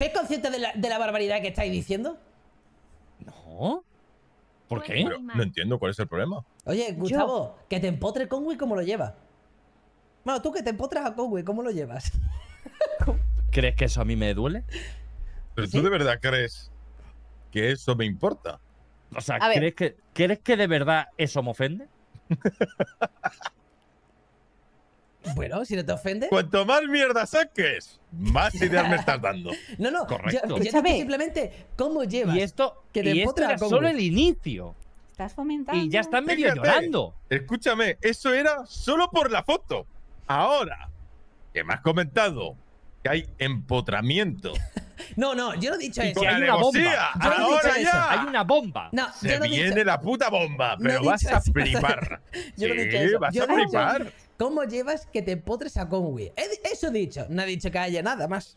¿Es consciente de la, barbaridad que estáis diciendo? No. ¿Por pues qué? no entiendo cuál es el problema. Oye, Gustavo, que te empotre Conway, ¿cómo lo llevas? Bueno, tú que te empotras a Conway, ¿cómo lo llevas? ¿Crees que eso a mí me duele? Pero tú de verdad crees que eso me importa. O sea, ¿crees que, ¿crees que de verdad eso me ofende? Bueno, si no te ofendes. Cuanto más mierda saques, más ideas me estás dando. no, no, Correcto. simplemente cómo llevas. Y esto, que te y era solo el inicio. Estás fomentando. Y ya están medio llorando. Escúchame, eso era solo por la foto. Ahora, que me has comentado que hay empotramiento. no, no, yo no he dicho y eso. hay una bomba. ahora ya. Hay una bomba. No, Se viene la puta bomba, pero vas a flipar. yo vas a flipar. ¿Cómo llevas que te potres, a Conway? Eso dicho, no he dicho que haya nada más.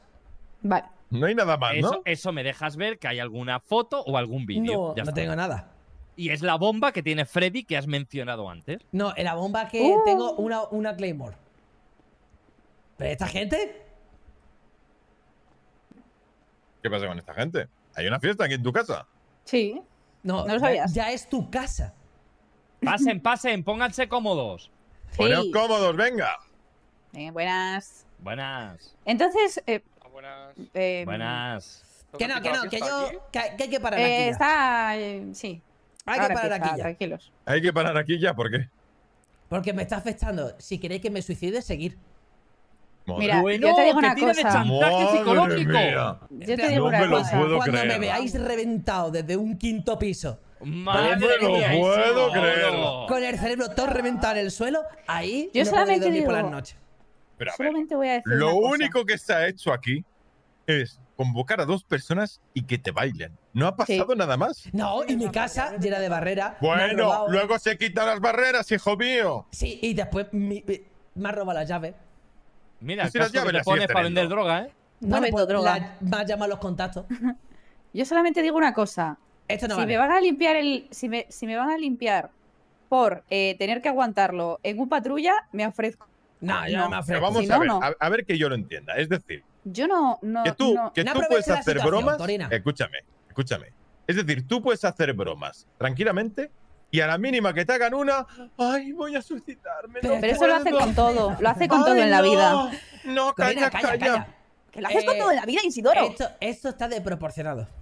Vale. No hay nada más, ¿no? Eso me dejas ver que hay alguna foto o algún vídeo. No, ya no tengo nada. Y es la bomba que tiene Freddy que has mencionado antes. No, es la bomba que uh. tengo una, Claymore. ¿Pero esta gente? ¿Qué pasa con esta gente? ¿Hay una fiesta aquí en tu casa? Sí. No, no lo sabías. Ya es tu casa. Pasen, pasen, pónganse cómodos. Sí. cómodos, venga. buenas. Buenas. Entonces. Eh, ah, buenas. Eh, buenas. Que no, que no, que yo. Que, hay que parar aquí. Eh, está. Eh, sí. Hay que parar aquí ya. Tranquilos. Hay que parar aquí ya, ¿por qué? Porque me está afectando. Si queréis que me suicide, seguir. Mira, bueno, yo te digo una cosa. chantaje psicológico. Yo te digo no una cosa. Lo Cuando me veáis reventado desde un quinto piso Madre no puedo Con el cerebro todo reventado en el suelo, ahí yo solamente digo, por las noches. Pero solamente voy a decir lo único que se ha hecho aquí es convocar a dos personas y que te bailen. No ha pasado nada más. No, y mi casa llena de barreras. Bueno, luego se quitan las barreras, hijo mío. Sí, y después me ha robado la llave. Mira, si las llaves le pones para vender droga, ¿eh? No, pues me puedo droga. Va a llamar los contactos. yo solamente digo una cosa si me van a limpiar el. Si me, van a limpiar por eh, tener que aguantarlo en un patrulla, me ofrezco. No, yo no, me ofrezco. vamos a, ver, A, ver que yo lo entienda. Es decir, yo no. que tú, puedes hacer bromas. Escúchame, escúchame. Es decir, tú puedes hacer bromas tranquilamente y a la mínima que te hagan una, ay, voy a suscitarme. Pero, eso lo hace con todo, lo hace con todo en la vida. No, calla, calla, Que lo haces con eh, todo en la vida, Isidoro. Esto, esto está desproporcionado.